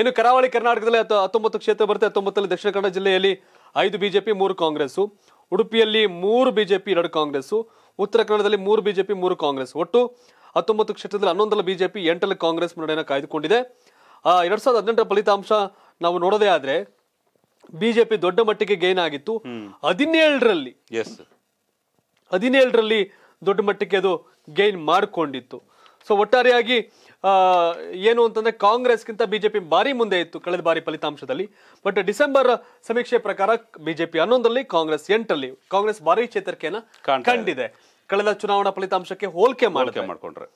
ಇನ್ನು ಕರಾವಳಿ ಕರ್ನಾಟಕದಲ್ಲಿ ಹತ್ತೊಂಬತ್ತು ಕ್ಷೇತ್ರ ಬರುತ್ತೆ ಹತ್ತೊಂಬತ್ತರಲ್ಲಿ ದಕ್ಷಿಣ ಕನ್ನಡ ಜಿಲ್ಲೆಯಲ್ಲಿ ಐದು ಬಿಜೆಪಿ ಮೂರು ಕಾಂಗ್ರೆಸ್ಸು ಉಡುಪಿಯಲ್ಲಿ ಮೂರು ಬಿಜೆಪಿ ಎರಡು ಕಾಂಗ್ರೆಸ್ಸು ಉತ್ತರ ಕನ್ನಡದಲ್ಲಿ ಮೂರು ಬಿಜೆಪಿ ಮೂರು ಕಾಂಗ್ರೆಸ್ ಒಟ್ಟು ಹತ್ತೊಂಬತ್ತು ಕ್ಷೇತ್ರದಲ್ಲಿ ಹನ್ನೊಂದರಲ್ಲಿ ಬಿಜೆಪಿ ಎಂಟರಲ್ಲಿ ಕಾಂಗ್ರೆಸ್ ಮುನ್ನಡೆಯನ್ನು ಕಾಯ್ದುಕೊಂಡಿದೆ ಎರಡ್ ಸಾವಿರದ ಹದಿನೆಂಟರ ಫಲಿತಾಂಶ ನಾವು ನೋಡೋದೇ ಆದ್ರೆ ಬಿಜೆಪಿ ದೊಡ್ಡ ಮಟ್ಟಿಗೆ ಗೈನ್ ಆಗಿತ್ತು ಹದಿನೇಳರಲ್ಲಿ ಹದಿನೇಳರಲ್ಲಿ ದೊಡ್ಡ ಮಟ್ಟಿಗೆ ಅದು ಗೈನ್ ಮಾಡಿಕೊಂಡಿತ್ತು ಸೊ ಒಟ್ಟಾರೆಯಾಗಿ ಏನು ಅಂತಂದರೆ ಕಾಂಗ್ರೆಸ್ಗಿಂತ ಬಿ ಜೆ ಪಿ ಮುಂದೆ ಇತ್ತು ಕಳೆದ ಬಾರಿ ಫಲಿತಾಂಶದಲ್ಲಿ ಬಟ್ ಡಿಸೆಂಬರ್ ಸಮೀಕ್ಷೆ ಪ್ರಕಾರ ಬಿಜೆಪಿ ಹನ್ನೊಂದರಲ್ಲಿ ಕಾಂಗ್ರೆಸ್ ಎಂಟರಲ್ಲಿ ಕಾಂಗ್ರೆಸ್ ಭಾರಿ ಚೇತರಿಕೆಯನ್ನು ಕಂಡಿದೆ ಕಳೆದ ಚುನಾವಣಾ ಫಲಿತಾಂಶಕ್ಕೆ ಹೋಲಿಕೆ ಮಾಡಿಕೆ ಮಾಡಿಕೊಂಡ್ರೆ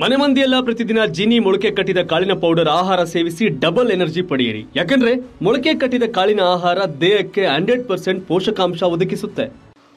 ಮನೆ ಮಂದಿಯೆಲ್ಲ ಪ್ರತಿದಿನ ಜಿನಿ ಮೊಳಕೆ ಕಟ್ಟಿದ ಕಾಳಿನ ಪೌಡರ್ ಆಹಾರ ಸೇವಿಸಿ ಡಬಲ್ ಎನರ್ಜಿ ಪಡೆಯಿರಿ ಯಾಕಂದ್ರೆ ಮೊಳಕೆ ಕಟ್ಟಿದ ಕಾಳಿನ ಆಹಾರ ದೇಹಕ್ಕೆ ಹಂಡ್ರೆಡ್ ಪರ್ಸೆಂಟ್ ಪೋಷಕಾಂಶ ಒದಗಿಸುತ್ತೆ